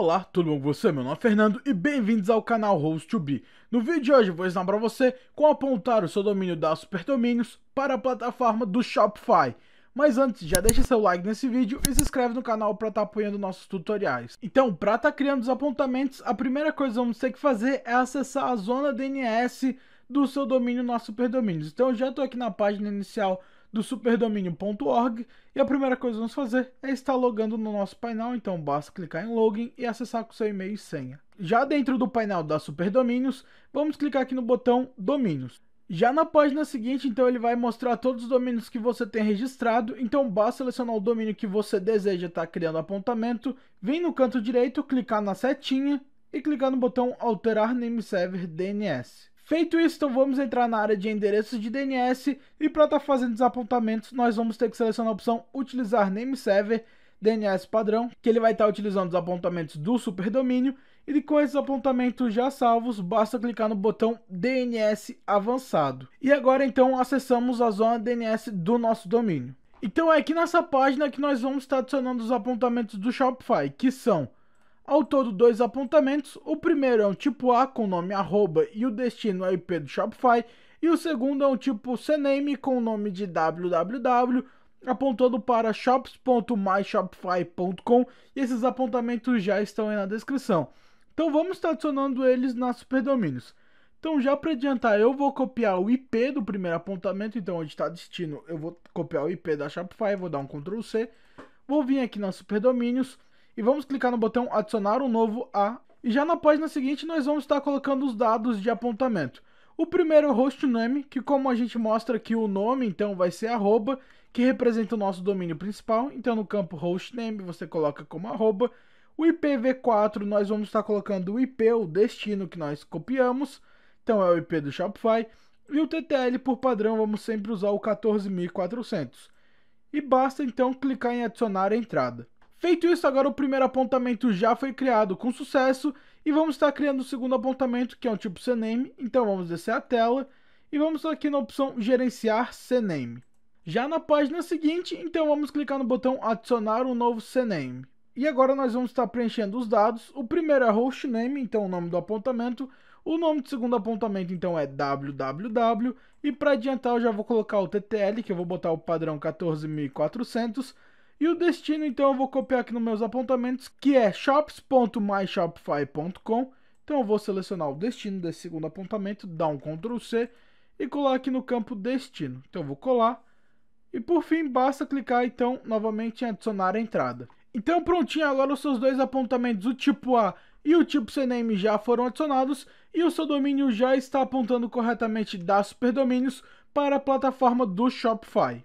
Olá, tudo bom com você? Meu nome é Fernando e bem-vindos ao canal Host2B. No vídeo de hoje vou ensinar para você como apontar o seu domínio da Superdomínios para a plataforma do Shopify. Mas antes, já deixa seu like nesse vídeo e se inscreve no canal para estar tá apoiando nossos tutoriais. Então, para estar tá criando os apontamentos, a primeira coisa que vamos ter que fazer é acessar a zona DNS do seu domínio na Superdomínios. Então, eu já estou aqui na página inicial do superdomínio.org e a primeira coisa que vamos fazer é estar logando no nosso painel, então basta clicar em login e acessar com seu e-mail e senha. Já dentro do painel da Superdomínios, vamos clicar aqui no botão Domínios. Já na página seguinte, então ele vai mostrar todos os domínios que você tem registrado, então basta selecionar o domínio que você deseja estar criando apontamento, vem no canto direito, clicar na setinha e clicar no botão Alterar Name Server DNS. Feito isso, então vamos entrar na área de endereços de DNS e para estar tá fazendo apontamentos nós vamos ter que selecionar a opção utilizar name server DNS padrão, que ele vai estar tá utilizando os apontamentos do superdomínio e com esses apontamentos já salvos, basta clicar no botão DNS avançado. E agora então acessamos a zona DNS do nosso domínio. Então é aqui nessa página que nós vamos estar tá adicionando os apontamentos do Shopify, que são ao todo, dois apontamentos. O primeiro é um tipo A com nome arroba e o destino é IP do Shopify. E o segundo é um tipo CNAME com o nome de www, apontando para shops.myshopify.com. E esses apontamentos já estão aí na descrição. Então vamos estar adicionando eles nas Superdomínios. Então já para adiantar, eu vou copiar o IP do primeiro apontamento, então onde está destino, eu vou copiar o IP da Shopify, vou dar um Ctrl C. Vou vir aqui nas Superdomínios e vamos clicar no botão adicionar um novo A e já na página seguinte nós vamos estar colocando os dados de apontamento. O primeiro é o host name, que como a gente mostra aqui o nome, então vai ser arroba, que representa o nosso domínio principal. Então no campo host name você coloca como arroba. O IPv4 nós vamos estar colocando o IP, o destino que nós copiamos, então é o IP do Shopify. E o TTL por padrão vamos sempre usar o 14400. E basta então clicar em adicionar a entrada. Feito isso, agora o primeiro apontamento já foi criado com sucesso e vamos estar criando o segundo apontamento, que é um tipo CNAME. Então vamos descer a tela e vamos aqui na opção Gerenciar CNAME. Já na página seguinte, então vamos clicar no botão Adicionar um novo CNAME. E agora nós vamos estar preenchendo os dados. O primeiro é hostname, então o nome do apontamento. O nome do segundo apontamento, então, é www. E para adiantar, eu já vou colocar o TTL, que eu vou botar o padrão 14400 e o destino, então, eu vou copiar aqui nos meus apontamentos, que é shops.myshopify.com. Então, eu vou selecionar o destino desse segundo apontamento, dar um Ctrl C e colar aqui no campo destino. Então, eu vou colar. E, por fim, basta clicar, então, novamente em adicionar a entrada. Então, prontinho, agora os seus dois apontamentos, o tipo A e o tipo CNAME já foram adicionados e o seu domínio já está apontando corretamente das Superdomínios para a plataforma do Shopify.